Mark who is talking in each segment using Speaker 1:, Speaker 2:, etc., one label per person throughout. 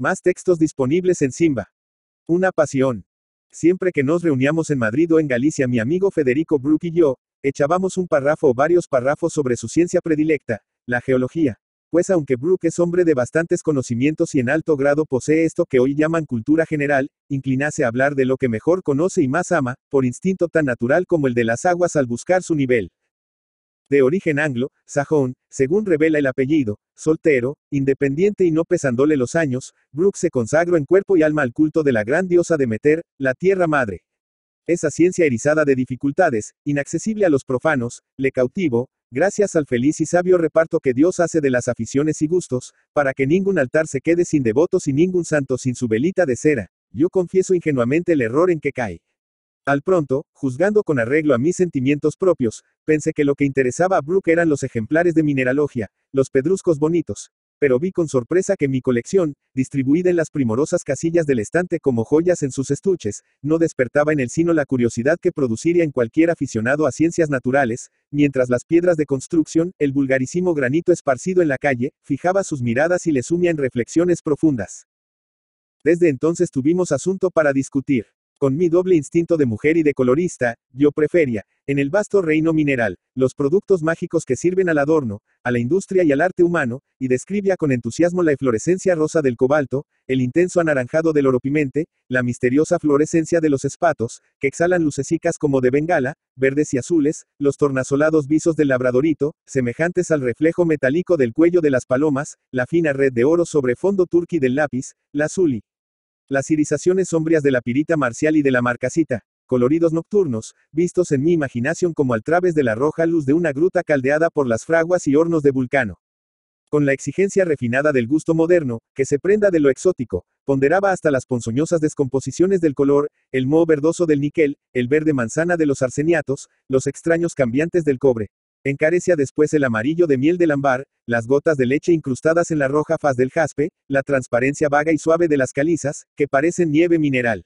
Speaker 1: Más textos disponibles en Simba. Una pasión. Siempre que nos reuníamos en Madrid o en Galicia, mi amigo Federico Brook y yo, echábamos un párrafo o varios párrafos sobre su ciencia predilecta, la geología. Pues aunque Brooke es hombre de bastantes conocimientos y en alto grado posee esto que hoy llaman cultura general, inclinase a hablar de lo que mejor conoce y más ama, por instinto tan natural como el de las aguas al buscar su nivel de origen anglo-sajón, según revela el apellido, soltero, independiente y no pesándole los años, Brooks se consagró en cuerpo y alma al culto de la gran diosa de meter, la Tierra Madre. Esa ciencia erizada de dificultades, inaccesible a los profanos, le cautivo, gracias al feliz y sabio reparto que Dios hace de las aficiones y gustos, para que ningún altar se quede sin devotos y ningún santo sin su velita de cera. Yo confieso ingenuamente el error en que cae. Al pronto, juzgando con arreglo a mis sentimientos propios, pensé que lo que interesaba a Brooke eran los ejemplares de mineralogía, los pedruscos bonitos, pero vi con sorpresa que mi colección, distribuida en las primorosas casillas del estante como joyas en sus estuches, no despertaba en el sino la curiosidad que produciría en cualquier aficionado a ciencias naturales, mientras las piedras de construcción, el vulgarísimo granito esparcido en la calle, fijaba sus miradas y le sumía en reflexiones profundas. Desde entonces tuvimos asunto para discutir. Con mi doble instinto de mujer y de colorista, yo prefería, en el vasto reino mineral, los productos mágicos que sirven al adorno, a la industria y al arte humano, y describía con entusiasmo la eflorescencia rosa del cobalto, el intenso anaranjado del oro pimente, la misteriosa fluorescencia de los espatos, que exhalan lucecicas como de bengala, verdes y azules, los tornasolados visos del labradorito, semejantes al reflejo metálico del cuello de las palomas, la fina red de oro sobre fondo turqui del lápiz, la zuli, las irisaciones sombrías de la pirita marcial y de la marcasita, coloridos nocturnos, vistos en mi imaginación como al través de la roja luz de una gruta caldeada por las fraguas y hornos de vulcano. Con la exigencia refinada del gusto moderno, que se prenda de lo exótico, ponderaba hasta las ponzoñosas descomposiciones del color, el moho verdoso del níquel, el verde manzana de los arseniatos, los extraños cambiantes del cobre. Encarecia después el amarillo de miel del lambar, las gotas de leche incrustadas en la roja faz del jaspe, la transparencia vaga y suave de las calizas, que parecen nieve mineral.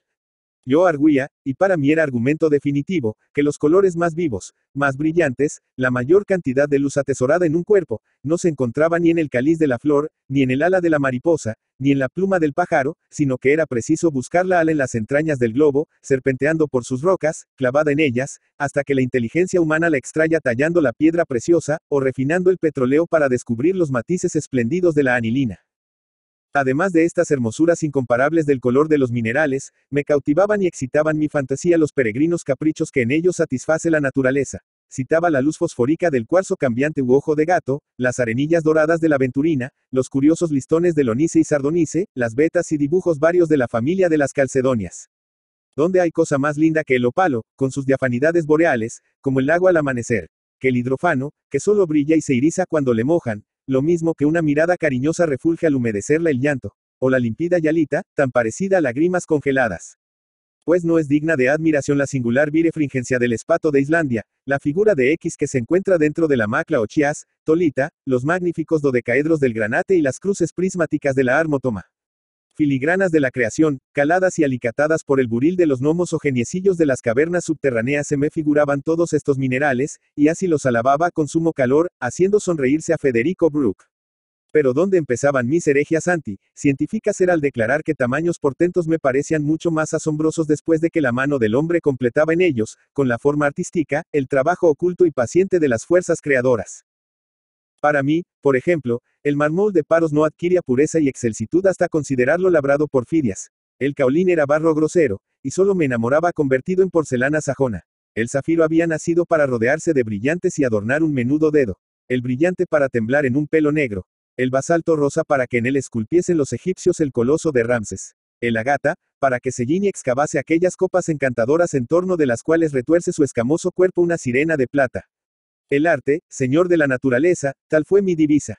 Speaker 1: Yo arguía, y para mí era argumento definitivo, que los colores más vivos, más brillantes, la mayor cantidad de luz atesorada en un cuerpo, no se encontraba ni en el cáliz de la flor, ni en el ala de la mariposa, ni en la pluma del pájaro, sino que era preciso buscar la ala en las entrañas del globo, serpenteando por sus rocas, clavada en ellas, hasta que la inteligencia humana la extraya tallando la piedra preciosa, o refinando el petróleo para descubrir los matices espléndidos de la anilina. Además de estas hermosuras incomparables del color de los minerales, me cautivaban y excitaban mi fantasía los peregrinos caprichos que en ellos satisface la naturaleza. Citaba la luz fosfórica del cuarzo cambiante u ojo de gato, las arenillas doradas de la venturina, los curiosos listones del onice y sardonice, las vetas y dibujos varios de la familia de las calcedonias. ¿Dónde hay cosa más linda que el opalo, con sus diafanidades boreales, como el agua al amanecer? Que el hidrofano, que solo brilla y se iriza cuando le mojan, lo mismo que una mirada cariñosa refulge al humedecerla el llanto, o la limpida yalita, tan parecida a lágrimas congeladas. Pues no es digna de admiración la singular virefringencia del espato de Islandia, la figura de X que se encuentra dentro de la macla o chias, tolita, los magníficos dodecaedros del granate y las cruces prismáticas de la armotoma. Filigranas de la creación, caladas y alicatadas por el buril de los gnomos o geniecillos de las cavernas subterráneas se me figuraban todos estos minerales, y así los alababa con sumo calor, haciendo sonreírse a Federico Brook. Pero ¿dónde empezaban mis heregias anti-científicas era al declarar que tamaños portentos me parecían mucho más asombrosos después de que la mano del hombre completaba en ellos, con la forma artística, el trabajo oculto y paciente de las fuerzas creadoras. Para mí, por ejemplo, el mármol de Paros no adquiría pureza y excelsitud hasta considerarlo labrado por Fidias. El caolín era barro grosero, y solo me enamoraba convertido en porcelana sajona. El zafiro había nacido para rodearse de brillantes y adornar un menudo dedo. El brillante para temblar en un pelo negro. El basalto rosa para que en él esculpiesen los egipcios el coloso de Ramses. El agata, para que Sellini excavase aquellas copas encantadoras en torno de las cuales retuerce su escamoso cuerpo una sirena de plata. El arte, señor de la naturaleza, tal fue mi divisa.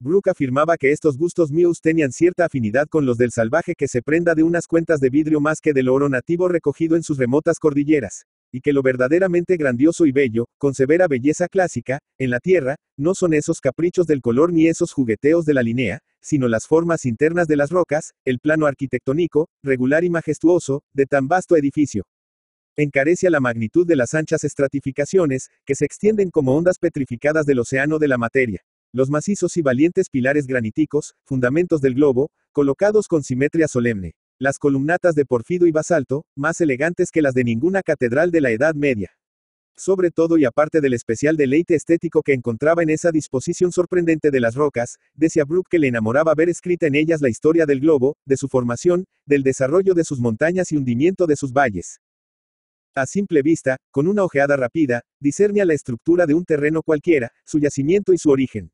Speaker 1: Brooke afirmaba que estos gustos míos tenían cierta afinidad con los del salvaje que se prenda de unas cuentas de vidrio más que del oro nativo recogido en sus remotas cordilleras, y que lo verdaderamente grandioso y bello, con severa belleza clásica, en la tierra, no son esos caprichos del color ni esos jugueteos de la línea, sino las formas internas de las rocas, el plano arquitectónico, regular y majestuoso, de tan vasto edificio encarece a la magnitud de las anchas estratificaciones, que se extienden como ondas petrificadas del océano de la materia. Los macizos y valientes pilares graníticos, fundamentos del globo, colocados con simetría solemne. Las columnatas de porfido y basalto, más elegantes que las de ninguna catedral de la Edad Media. Sobre todo y aparte del especial deleite estético que encontraba en esa disposición sorprendente de las rocas, decía Brooke que le enamoraba ver escrita en ellas la historia del globo, de su formación, del desarrollo de sus montañas y hundimiento de sus valles. A simple vista, con una ojeada rápida, discernia la estructura de un terreno cualquiera, su yacimiento y su origen.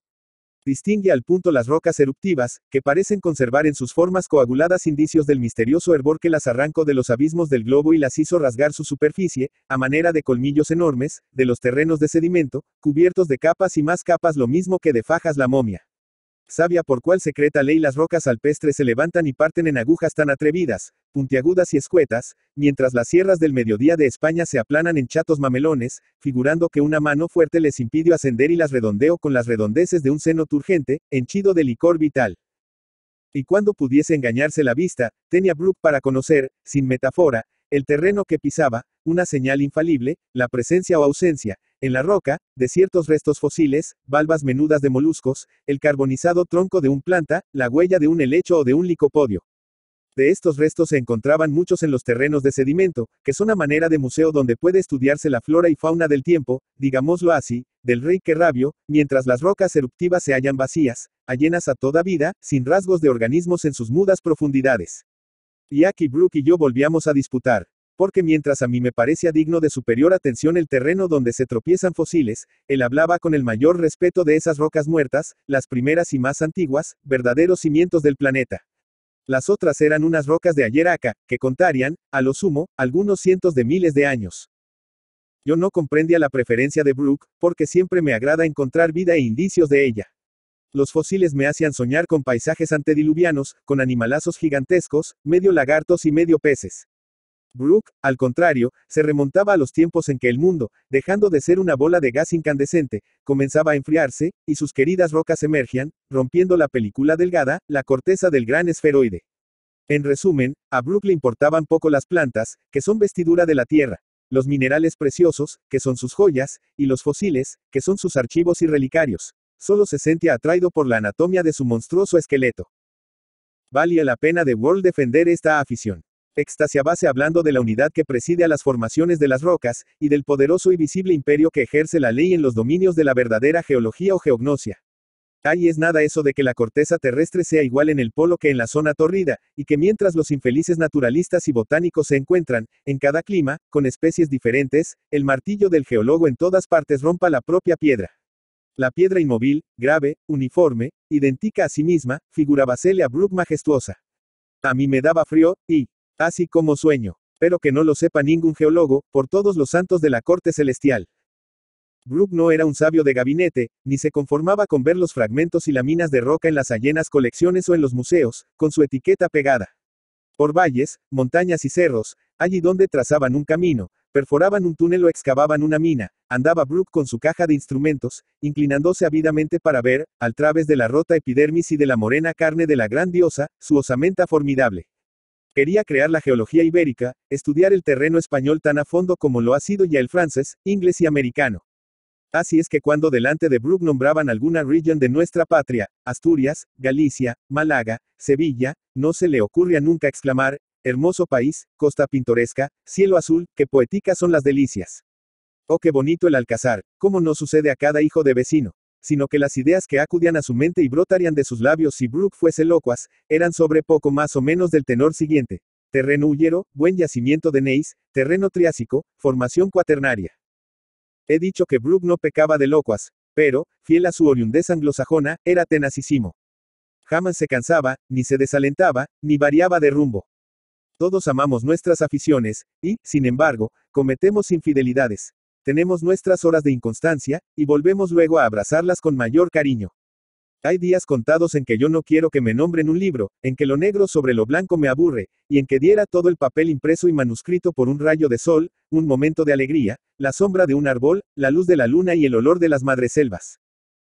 Speaker 1: Distingue al punto las rocas eruptivas, que parecen conservar en sus formas coaguladas indicios del misterioso hervor que las arrancó de los abismos del globo y las hizo rasgar su superficie, a manera de colmillos enormes, de los terrenos de sedimento, cubiertos de capas y más capas lo mismo que de fajas la momia. Sabia por cuál secreta ley las rocas alpestres se levantan y parten en agujas tan atrevidas, puntiagudas y escuetas, mientras las sierras del mediodía de España se aplanan en chatos mamelones, figurando que una mano fuerte les impidió ascender y las redondeó con las redondeces de un seno turgente, henchido de licor vital. Y cuando pudiese engañarse la vista, tenía Brooke para conocer, sin metáfora, el terreno que pisaba, una señal infalible, la presencia o ausencia, en la roca, de ciertos restos fósiles, valvas menudas de moluscos, el carbonizado tronco de un planta, la huella de un helecho o de un licopodio. De estos restos se encontraban muchos en los terrenos de sedimento, que son a manera de museo donde puede estudiarse la flora y fauna del tiempo, digámoslo así, del rey que rabio, mientras las rocas eruptivas se hallan vacías, allenas a toda vida, sin rasgos de organismos en sus mudas profundidades. Y aquí Brooke y yo volvíamos a disputar. Porque mientras a mí me parecía digno de superior atención el terreno donde se tropiezan fósiles, él hablaba con el mayor respeto de esas rocas muertas, las primeras y más antiguas, verdaderos cimientos del planeta. Las otras eran unas rocas de ayer acá, que contarían, a lo sumo, algunos cientos de miles de años. Yo no comprendía la preferencia de Brooke, porque siempre me agrada encontrar vida e indicios de ella. Los fósiles me hacían soñar con paisajes antediluvianos, con animalazos gigantescos, medio lagartos y medio peces. Brooke, al contrario, se remontaba a los tiempos en que el mundo, dejando de ser una bola de gas incandescente, comenzaba a enfriarse, y sus queridas rocas emergían, rompiendo la película delgada, la corteza del gran esferoide. En resumen, a Brooke le importaban poco las plantas, que son vestidura de la tierra, los minerales preciosos, que son sus joyas, y los fósiles, que son sus archivos y relicarios. Solo se sentía atraído por la anatomía de su monstruoso esqueleto. Valía la pena de World defender esta afición. base hablando de la unidad que preside a las formaciones de las rocas, y del poderoso y visible imperio que ejerce la ley en los dominios de la verdadera geología o geognosia. Ahí es nada eso de que la corteza terrestre sea igual en el polo que en la zona torrida, y que mientras los infelices naturalistas y botánicos se encuentran, en cada clima, con especies diferentes, el martillo del geólogo en todas partes rompa la propia piedra. La piedra inmóvil, grave, uniforme, idéntica a sí misma, figuraba Celia Brooke majestuosa. A mí me daba frío, y, así como sueño, pero que no lo sepa ningún geólogo, por todos los santos de la corte celestial. Brooke no era un sabio de gabinete, ni se conformaba con ver los fragmentos y laminas de roca en las allenas colecciones o en los museos, con su etiqueta pegada. Por valles, montañas y cerros, allí donde trazaban un camino, Perforaban un túnel o excavaban una mina, andaba Brooke con su caja de instrumentos, inclinándose ávidamente para ver, al través de la rota epidermis y de la morena carne de la gran diosa, su osamenta formidable. Quería crear la geología ibérica, estudiar el terreno español tan a fondo como lo ha sido ya el francés, inglés y americano. Así es que cuando delante de Brooke nombraban alguna región de nuestra patria, Asturias, Galicia, Málaga, Sevilla, no se le ocurría nunca exclamar, Hermoso país, costa pintoresca, cielo azul, qué poéticas son las delicias. Oh, qué bonito el alcázar, cómo no sucede a cada hijo de vecino, sino que las ideas que acudían a su mente y brotarían de sus labios si Brooke fuese locuas, eran sobre poco más o menos del tenor siguiente. Terreno huyero, buen yacimiento de Neis, terreno triásico, formación cuaternaria. He dicho que Brooke no pecaba de locuas, pero, fiel a su oriundez anglosajona, era tenacísimo. Jamás se cansaba, ni se desalentaba, ni variaba de rumbo. Todos amamos nuestras aficiones, y, sin embargo, cometemos infidelidades. Tenemos nuestras horas de inconstancia, y volvemos luego a abrazarlas con mayor cariño. Hay días contados en que yo no quiero que me nombren un libro, en que lo negro sobre lo blanco me aburre, y en que diera todo el papel impreso y manuscrito por un rayo de sol, un momento de alegría, la sombra de un árbol, la luz de la luna y el olor de las madreselvas.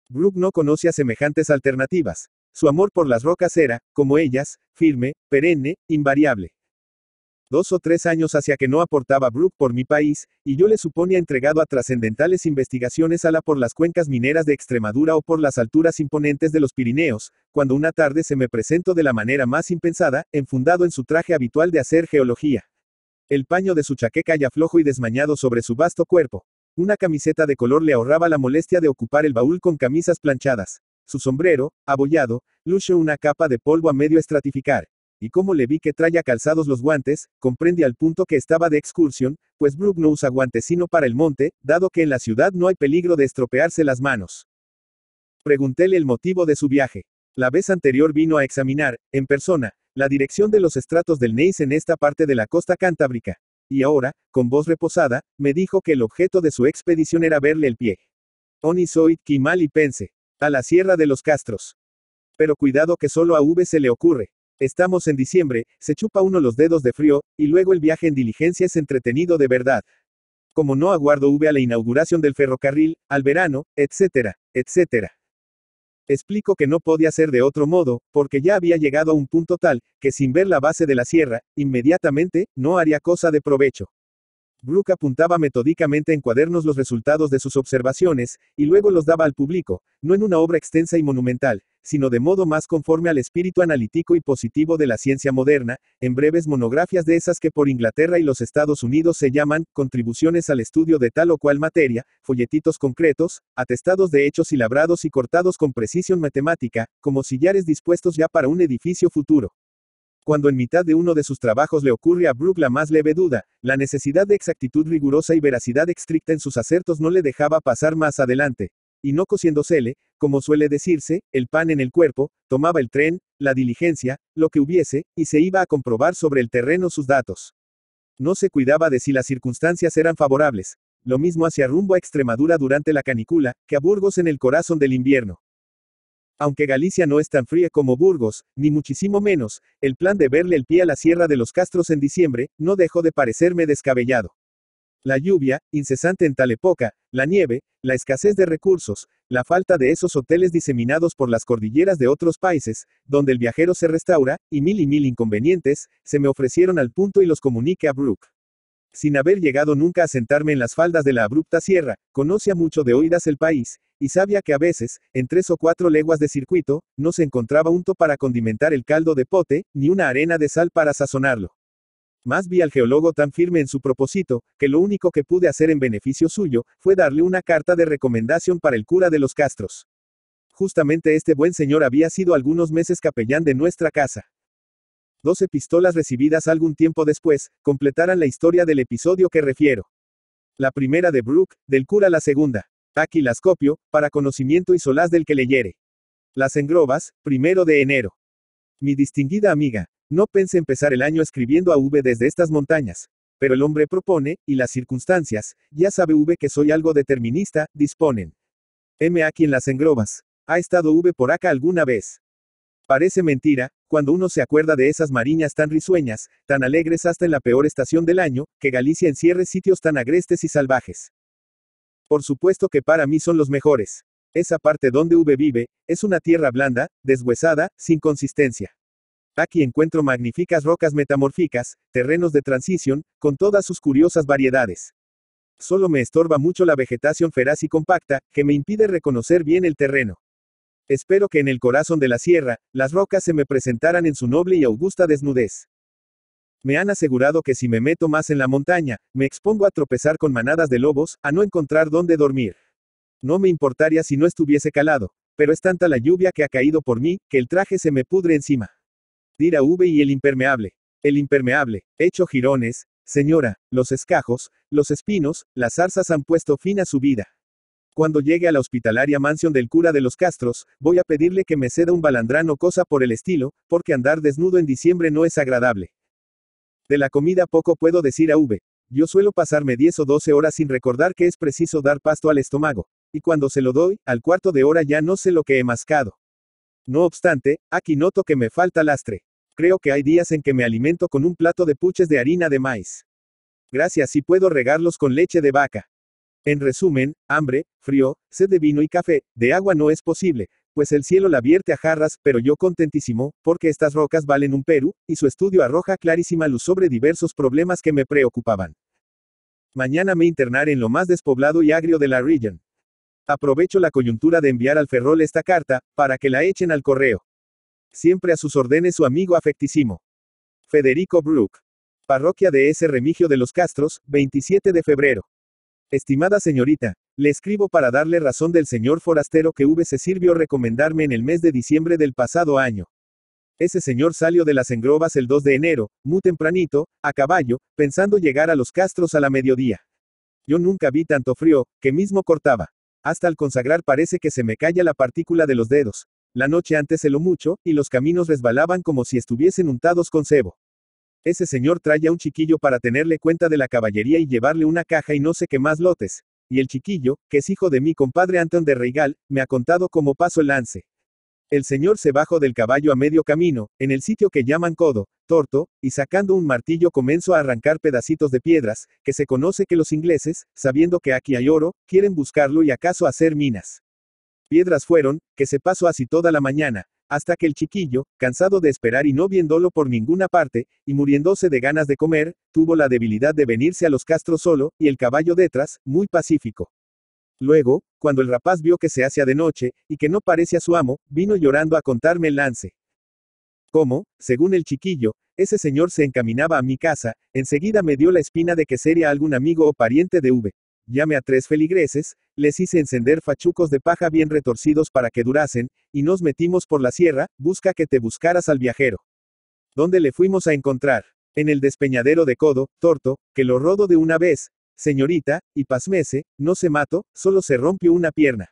Speaker 1: Brooke no conoce semejantes alternativas. Su amor por las rocas era, como ellas, firme, perenne, invariable. Dos o tres años hacia que no aportaba Brooke por mi país, y yo le suponía entregado a trascendentales investigaciones a la por las cuencas mineras de Extremadura o por las alturas imponentes de los Pirineos, cuando una tarde se me presentó de la manera más impensada, enfundado en su traje habitual de hacer geología. El paño de su chaqueca ya flojo y desmañado sobre su vasto cuerpo. Una camiseta de color le ahorraba la molestia de ocupar el baúl con camisas planchadas. Su sombrero, abollado, luce una capa de polvo a medio estratificar y como le vi que traía calzados los guantes, comprende al punto que estaba de excursión, pues Brooke no usa sino para el monte, dado que en la ciudad no hay peligro de estropearse las manos. Preguntéle el motivo de su viaje. La vez anterior vino a examinar, en persona, la dirección de los estratos del Neis en esta parte de la costa cantábrica. Y ahora, con voz reposada, me dijo que el objeto de su expedición era verle el pie. Onisoid Quimal y Pense. A la Sierra de los Castros. Pero cuidado que solo a V se le ocurre. Estamos en diciembre, se chupa uno los dedos de frío, y luego el viaje en diligencia es entretenido de verdad. Como no aguardo V a la inauguración del ferrocarril, al verano, etcétera, etcétera. Explico que no podía ser de otro modo, porque ya había llegado a un punto tal, que sin ver la base de la sierra, inmediatamente, no haría cosa de provecho. Brooke apuntaba metódicamente en cuadernos los resultados de sus observaciones, y luego los daba al público, no en una obra extensa y monumental, sino de modo más conforme al espíritu analítico y positivo de la ciencia moderna, en breves monografías de esas que por Inglaterra y los Estados Unidos se llaman contribuciones al estudio de tal o cual materia, folletitos concretos, atestados de hechos y labrados y cortados con precisión matemática, como sillares dispuestos ya para un edificio futuro. Cuando en mitad de uno de sus trabajos le ocurre a Brooke la más leve duda, la necesidad de exactitud rigurosa y veracidad estricta en sus acertos no le dejaba pasar más adelante. Y no cosiéndosele, como suele decirse, el pan en el cuerpo, tomaba el tren, la diligencia, lo que hubiese, y se iba a comprobar sobre el terreno sus datos. No se cuidaba de si las circunstancias eran favorables, lo mismo hacia rumbo a Extremadura durante la canícula, que a Burgos en el corazón del invierno. Aunque Galicia no es tan fría como Burgos, ni muchísimo menos, el plan de verle el pie a la Sierra de los Castros en diciembre, no dejó de parecerme descabellado. La lluvia, incesante en tal época, la nieve, la escasez de recursos, la falta de esos hoteles diseminados por las cordilleras de otros países, donde el viajero se restaura, y mil y mil inconvenientes, se me ofrecieron al punto y los comuniqué a Brooke. Sin haber llegado nunca a sentarme en las faldas de la abrupta sierra, a mucho de oídas el país, y sabía que a veces, en tres o cuatro leguas de circuito, no se encontraba un to para condimentar el caldo de pote, ni una arena de sal para sazonarlo. Más vi al geólogo tan firme en su propósito, que lo único que pude hacer en beneficio suyo, fue darle una carta de recomendación para el cura de los Castros. Justamente este buen señor había sido algunos meses capellán de nuestra casa. Doce pistolas recibidas algún tiempo después, completaran la historia del episodio que refiero. La primera de Brooke, del cura la segunda las copio, para conocimiento y solaz del que leyere. Las engrobas, primero de enero. Mi distinguida amiga, no pensé empezar el año escribiendo a V desde estas montañas, pero el hombre propone, y las circunstancias, ya sabe V que soy algo determinista, disponen. M aquí en las engrobas. ¿Ha estado V por acá alguna vez? Parece mentira, cuando uno se acuerda de esas mariñas tan risueñas, tan alegres hasta en la peor estación del año, que Galicia encierre sitios tan agrestes y salvajes. Por supuesto que para mí son los mejores. Esa parte donde V vive, es una tierra blanda, deshuesada, sin consistencia. Aquí encuentro magníficas rocas metamórficas, terrenos de transición, con todas sus curiosas variedades. Solo me estorba mucho la vegetación feraz y compacta, que me impide reconocer bien el terreno. Espero que en el corazón de la sierra, las rocas se me presentaran en su noble y augusta desnudez me han asegurado que si me meto más en la montaña, me expongo a tropezar con manadas de lobos, a no encontrar dónde dormir. No me importaría si no estuviese calado, pero es tanta la lluvia que ha caído por mí, que el traje se me pudre encima. Dira V y el impermeable. El impermeable, hecho jirones, señora, los escajos, los espinos, las zarzas han puesto fin a su vida. Cuando llegue a la hospitalaria mansión del cura de los Castros, voy a pedirle que me ceda un balandrán o cosa por el estilo, porque andar desnudo en diciembre no es agradable. De la comida poco puedo decir a V. Yo suelo pasarme 10 o 12 horas sin recordar que es preciso dar pasto al estómago, y cuando se lo doy, al cuarto de hora ya no sé lo que he mascado. No obstante, aquí noto que me falta lastre. Creo que hay días en que me alimento con un plato de puches de harina de maíz. Gracias si puedo regarlos con leche de vaca. En resumen, hambre, frío, sed de vino y café, de agua no es posible, pues el cielo la vierte a jarras, pero yo contentísimo, porque estas rocas valen un Perú, y su estudio arroja clarísima luz sobre diversos problemas que me preocupaban. Mañana me internaré en lo más despoblado y agrio de la región. Aprovecho la coyuntura de enviar al Ferrol esta carta, para que la echen al correo. Siempre a sus órdenes su amigo afectísimo. Federico Brook. Parroquia de S. Remigio de los Castros, 27 de febrero. Estimada señorita, le escribo para darle razón del señor forastero que V se sirvió recomendarme en el mes de diciembre del pasado año. Ese señor salió de las engrobas el 2 de enero, muy tempranito, a caballo, pensando llegar a los castros a la mediodía. Yo nunca vi tanto frío, que mismo cortaba. Hasta al consagrar parece que se me calla la partícula de los dedos. La noche antes lo mucho, y los caminos resbalaban como si estuviesen untados con cebo. Ese señor trae a un chiquillo para tenerle cuenta de la caballería y llevarle una caja y no sé qué más lotes y el chiquillo, que es hijo de mi compadre Antón de Reigal, me ha contado cómo pasó el lance. El señor se bajó del caballo a medio camino, en el sitio que llaman codo, torto, y sacando un martillo comenzó a arrancar pedacitos de piedras, que se conoce que los ingleses, sabiendo que aquí hay oro, quieren buscarlo y acaso hacer minas. Piedras fueron, que se pasó así toda la mañana, hasta que el chiquillo, cansado de esperar y no viéndolo por ninguna parte, y muriéndose de ganas de comer, tuvo la debilidad de venirse a los castros solo, y el caballo detrás, muy pacífico. Luego, cuando el rapaz vio que se hacía de noche, y que no parece a su amo, vino llorando a contarme el lance. Cómo, según el chiquillo, ese señor se encaminaba a mi casa, enseguida me dio la espina de que sería algún amigo o pariente de V llamé a tres feligreses, les hice encender fachucos de paja bien retorcidos para que durasen, y nos metimos por la sierra, busca que te buscaras al viajero. ¿Dónde le fuimos a encontrar? En el despeñadero de Codo, Torto, que lo rodo de una vez, señorita, y pasmese, no se mató, solo se rompió una pierna.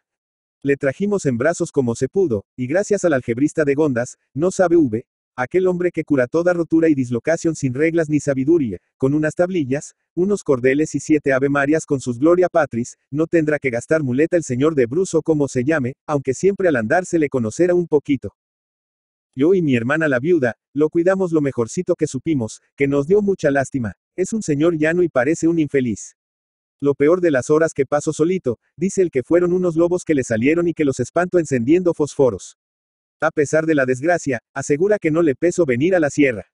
Speaker 1: Le trajimos en brazos como se pudo, y gracias al algebrista de Gondas, no sabe V, Aquel hombre que cura toda rotura y dislocación sin reglas ni sabiduría, con unas tablillas, unos cordeles y siete avemarias con sus gloria patris, no tendrá que gastar muleta el señor de Bruso como se llame, aunque siempre al andar se le conocerá un poquito. Yo y mi hermana la viuda, lo cuidamos lo mejorcito que supimos, que nos dio mucha lástima, es un señor llano y parece un infeliz. Lo peor de las horas que paso solito, dice el que fueron unos lobos que le salieron y que los espanto encendiendo fósforos. A pesar de la desgracia, asegura que no le peso venir a la sierra.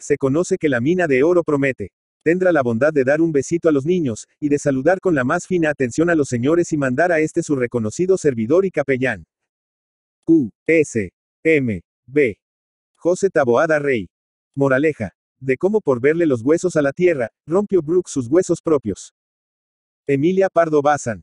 Speaker 1: Se conoce que la mina de oro promete. Tendrá la bondad de dar un besito a los niños, y de saludar con la más fina atención a los señores y mandar a este su reconocido servidor y capellán. Q. S. M. B. José Taboada Rey. Moraleja. De cómo por verle los huesos a la tierra, rompió Brooks sus huesos propios. Emilia Pardo Bazán.